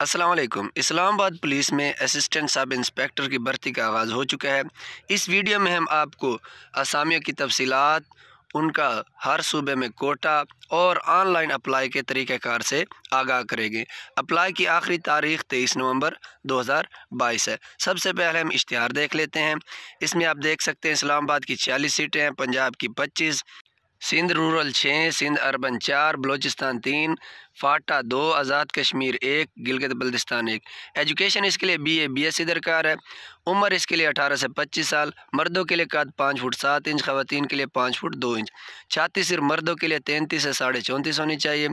असलकम इस्लामाबाद पुलिस में assistant sub inspector की भर्ती का आगाज़ हो चुका है इस वीडियो में हम आपको असामियों की तफसीत उनका हर सूबे में कोटा और ऑनलाइन अप्लाई के तरीक़ार से आगाह करेंगे अप्लाई की आखिरी तारीख 23 नवंबर 2022 है सबसे पहले हम इश्तहार देख लेते हैं इसमें आप देख सकते हैं इस्लामाबाद की छियालीस सीटें हैं पंजाब की पच्चीस सिंध रूरल छः सिंध अरबन चार बलोचिस्तान तीन फाटा दो आज़ाद कश्मीर एक गिलगित बल्दिस्तान एक एजुकेशन इसके लिए बी बीएससी एस सी दरकार है उम्र इसके लिए अठारह से पच्चीस साल मर्दों के लिए कद पाँच फुट सात इंच खातन के लिए पाँच फुट दो इंच छाती सिर्फ मर्दों के लिए तैंतीस से साढ़े चौंतीस होनी चाहिए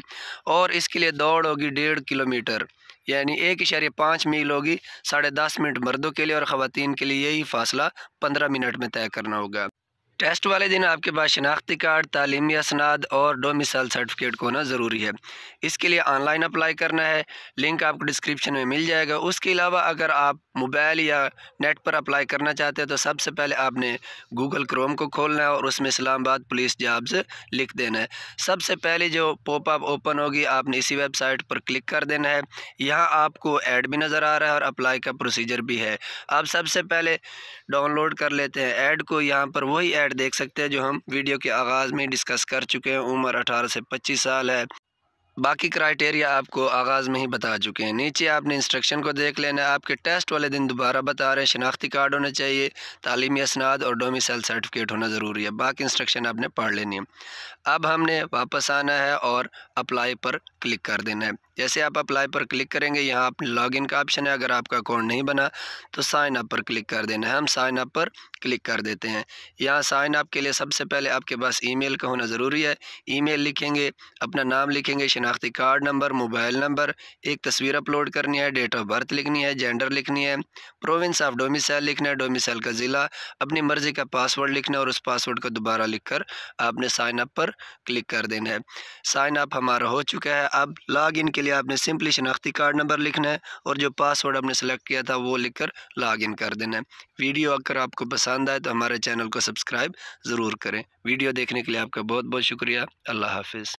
और इसके लिए दौड़ होगी डेढ़ किलोमीटर यानी एक इशारे पाँच मील होगी साढ़े दस मिनट मर्दों के लिए और ख़वान के लिए यही फ़ासला पंद्रह मिनट में तय करना होगा टेस्ट वाले दिन आपके पास शनाख्ती कार्ड तालीमी असनाद और डोमिसल सर्टिफिकेट को होना ज़रूरी है इसके लिए ऑनलाइन अप्लाई करना है लिंक आपको डिस्क्रिप्शन में मिल जाएगा उसके अलावा अगर आप मोबाइल या नेट पर अप्लाई करना चाहते हैं तो सबसे पहले आपने गूगल क्रोम को खोलना है और उसमें इस्लामाबाद पुलिस जॉब्स लिख देना है सबसे पहले जो पॉप अप ओपन होगी आपने इसी वेबसाइट पर क्लिक कर देना है यहाँ आपको ऐड भी नज़र आ रहा है और अप्लाई का प्रोसीजर भी है आप सबसे पहले डाउनलोड कर लेते हैं ऐड को यहाँ पर वही ऐड देख सकते हैं जो हम वीडियो के आगाज़ में डिस्कस कर चुके हैं उम्र अठारह से पच्चीस साल है बाकी क्राइटेरिया आपको आगाज़ में ही बता चुके हैं नीचे आपने इंस्ट्रक्शन को देख लेना आपके टेस्ट वाले दिन दोबारा बता रहे हैं शनाख्ती कार्ड होना चाहिए तालीमी असनाद और डोमिसल सर्टिफिकेट होना ज़रूरी है बाकी इंस्ट्रक्शन आपने पढ़ लेनी है अब हमने वापस आना है और अप्लाई पर क्लिक कर देना है जैसे आप अप्लाई पर क्लिक करेंगे यहाँ आप लॉगिन का ऑप्शन है अगर आपका अकाउंट नहीं बना तो साइन अप पर क्लिक कर देना है हम साइन अप पर क्लिक कर देते हैं यहाँ साइन अप के लिए सबसे पहले आपके पास ईमेल का होना ज़रूरी है ईमेल लिखेंगे अपना नाम लिखेंगे शनाख्ती कार्ड नंबर मोबाइल नंबर एक तस्वीर अपलोड करनी है डेट ऑफ बर्थ लिखनी है जेंडर लिखनी है प्रोविंस ऑफ डोमिसल लिखना है डोमिसल का ज़िला अपनी मर्ज़ी का पासवर्ड लिखना है और उस पासवर्ड को दोबारा कर आपने साइन अप पर क्लिक कर देना है साइन अप हमारा हो चुका है अब लॉग इन के लिए आपने सिंपली शनाख्ती कार्ड नंबर लिखना है और जो पासवर्ड आपने सेलेक्ट किया था वो लिखकर लॉगिन कर देना है वीडियो अगर आपको पसंद आए तो हमारे चैनल को सब्सक्राइब ज़रूर करें वीडियो देखने के लिए आपका बहुत बहुत शुक्रिया अल्लाह हाफिज़